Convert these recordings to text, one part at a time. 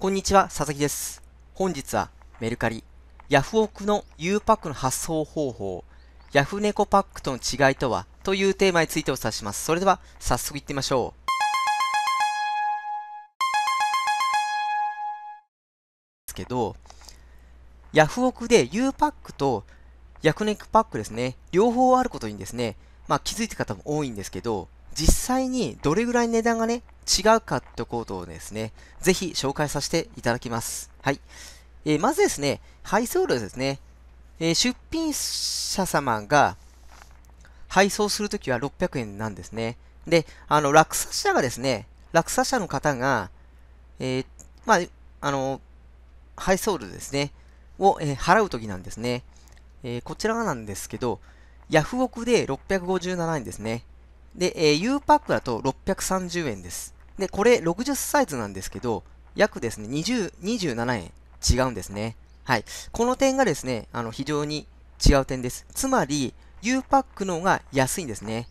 こんにちは、佐々木です。本日はメルカリ、ヤフオクの U パックの発送方法、ヤフネコパックとの違いとはというテーマについてお伝えします。それでは早速いってみましょう。ですけど、ヤフオクで U パックとヤフネコパックですね、両方あることにですね、まあ気づいた方も多いんですけど、実際にどれぐらい値段がね、違うかってことをですね、ぜひ紹介させていただきます。はい。えー、まずですね、配送料ですね。えー、出品者様が配送するときは600円なんですね。で、あの、落札者がですね、落札者の方が、えー、まあ、あの、配送料ですね、を、えー、払うときなんですね。えー、こちらがなんですけど、ヤフオクで657円ですね。で、えー、U パックだと630円です。で、これ60サイズなんですけど、約ですね、20、27円違うんですね。はい。この点がですね、あの、非常に違う点です。つまり、U パックの方が安いんですね。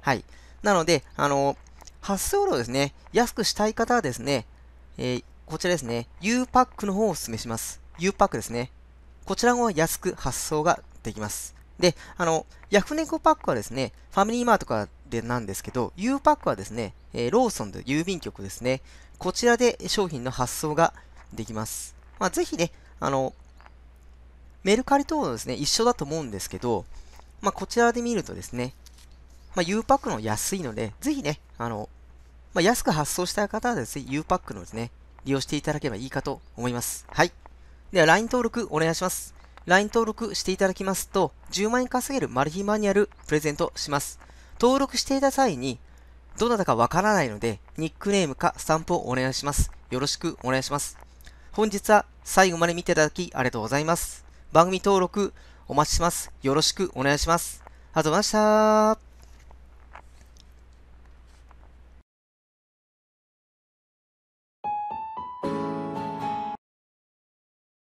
はい。なので、あの、発送料ですね、安くしたい方はですね、えー、こちらですね、U パックの方をお勧めします。U パックですね。こちらも安く発送ができます。で、あの、ヤフネコパックはですね、ファミリーマートからでなんですけど、U パックはですね、えローソンで郵便局ですね、こちらで商品の発送ができます。まあ、ぜひね、あの、メルカリ等のですね、一緒だと思うんですけど、まあ、こちらで見るとですね、まあ、U パックの安いので、ぜひね、あの、まあ、安く発送したい方はですね、U パックのですね、利用していただければいいかと思います。はい。では、LINE 登録お願いします。LINE 登録していただきますと、10万円稼げるマル秘マニュアルプレゼントします。登録していた際に、どなたかわからないので、ニックネームかスタンプをお願いします。よろしくお願いします。本日は最後まで見ていただきありがとうございます。番組登録お待ちします。よろしくお願いします。ありがとうございました。